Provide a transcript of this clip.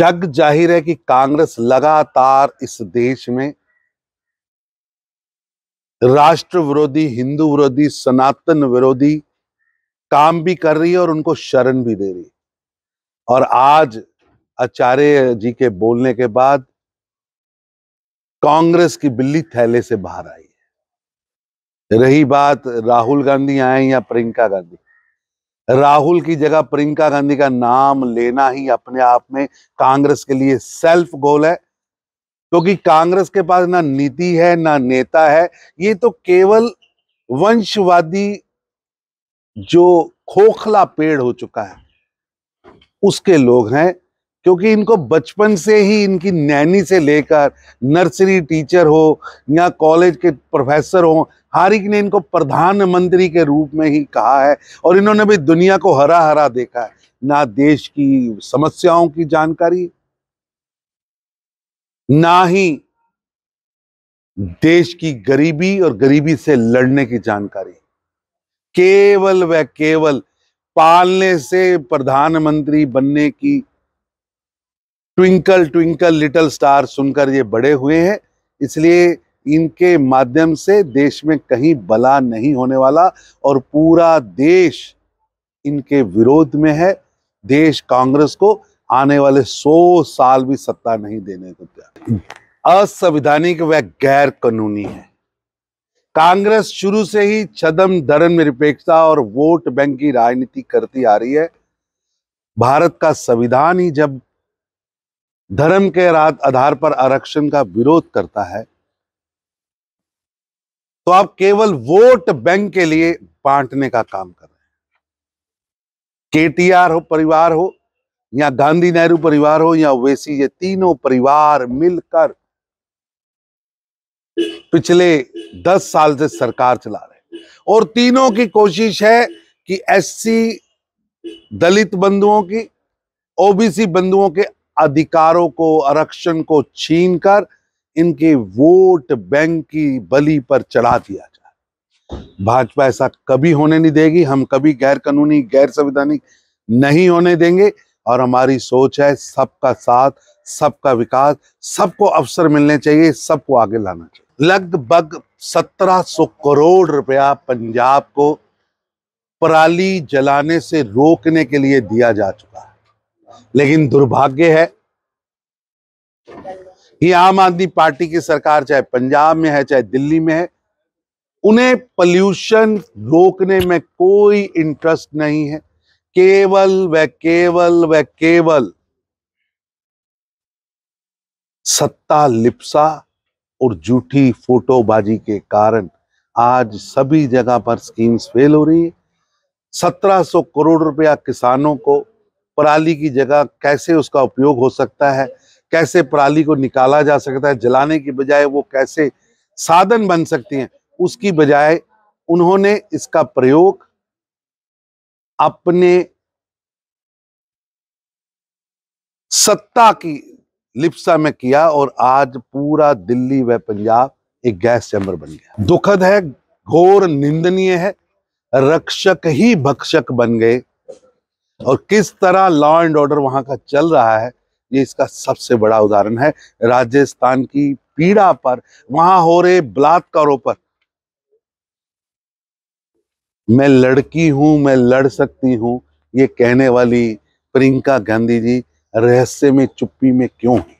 जग जाहिर है कि कांग्रेस लगातार इस देश में राष्ट्र विरोधी हिंदू विरोधी सनातन विरोधी काम भी कर रही है और उनको शरण भी दे रही है और आज आचार्य जी के बोलने के बाद कांग्रेस की बिल्ली थैले से बाहर आई है रही बात राहुल गांधी आए या प्रियंका गांधी राहुल की जगह प्रियंका गांधी का नाम लेना ही अपने आप में कांग्रेस के लिए सेल्फ गोल है क्योंकि तो कांग्रेस के पास ना नीति है ना नेता है ये तो केवल वंशवादी जो खोखला पेड़ हो चुका है उसके लोग हैं क्योंकि इनको बचपन से ही इनकी नैनी से लेकर नर्सरी टीचर हो या कॉलेज के प्रोफेसर हो हर ने इनको प्रधानमंत्री के रूप में ही कहा है और इन्होंने भी दुनिया को हरा हरा देखा है ना देश की समस्याओं की जानकारी ना ही देश की गरीबी और गरीबी से लड़ने की जानकारी केवल व केवल पालने से प्रधानमंत्री बनने की ट्विंकल ट्विंकल लिटल स्टार सुनकर ये बड़े हुए हैं इसलिए इनके माध्यम से देश में कहीं बला नहीं होने वाला और पूरा देश इनके विरोध में है देश कांग्रेस को आने वाले सौ साल भी सत्ता नहीं देने को तैयार असंवैधानिक व गैर कानूनी है कांग्रेस शुरू से ही छदम धर्म निरपेक्षता और वोट बैंक की राजनीति करती आ रही है भारत का संविधान ही जब धर्म के आधार पर आरक्षण का विरोध करता है तो आप केवल वोट बैंक के लिए बांटने का काम कर रहे हैं केटीआर हो परिवार हो या गांधी नेहरू परिवार हो या वैसी ये तीनों परिवार मिलकर पिछले दस साल से सरकार चला रहे और तीनों की कोशिश है कि एससी दलित बंधुओं की ओबीसी बंधुओं के अधिकारों को आरक्षण को छीनकर इनके वोट बैंक की बली पर चढ़ा दिया जाए भाजपा ऐसा कभी होने नहीं देगी हम कभी गैर कानूनी गैर संवैधानिक नहीं होने देंगे और हमारी सोच है सबका साथ सबका विकास सबको अवसर मिलने चाहिए सबको आगे लाना चाहिए लगभग 1700 करोड़ रुपया पंजाब को पराली जलाने से रोकने के लिए दिया जा चुका है लेकिन दुर्भाग्य है कि आम आदमी पार्टी की सरकार चाहे पंजाब में है चाहे दिल्ली में है उन्हें पॉल्यूशन रोकने में कोई इंटरेस्ट नहीं है केवल व केवल व केवल सत्ता लिप्सा और झूठी फोटोबाजी के कारण आज सभी जगह पर स्कीम्स फेल हो रही है सत्रह सौ करोड़ रुपया किसानों को पराली की जगह कैसे उसका उपयोग हो सकता है कैसे पराली को निकाला जा सकता है जलाने की बजाय वो कैसे साधन बन सकती हैं उसकी बजाय उन्होंने इसका प्रयोग अपने सत्ता की लिप्सा में किया और आज पूरा दिल्ली व पंजाब एक गैस चैम्बर बन गया दुखद है घोर निंदनीय है रक्षक ही भक्षक बन गए और किस तरह लॉ एंड ऑर्डर वहां का चल रहा है ये इसका सबसे बड़ा उदाहरण है राजस्थान की पीड़ा पर वहां हो रहे बलात्कारों पर मैं लड़की हूं मैं लड़ सकती हूं ये कहने वाली प्रियंका गांधी जी रहस्य में चुप्पी में क्यों है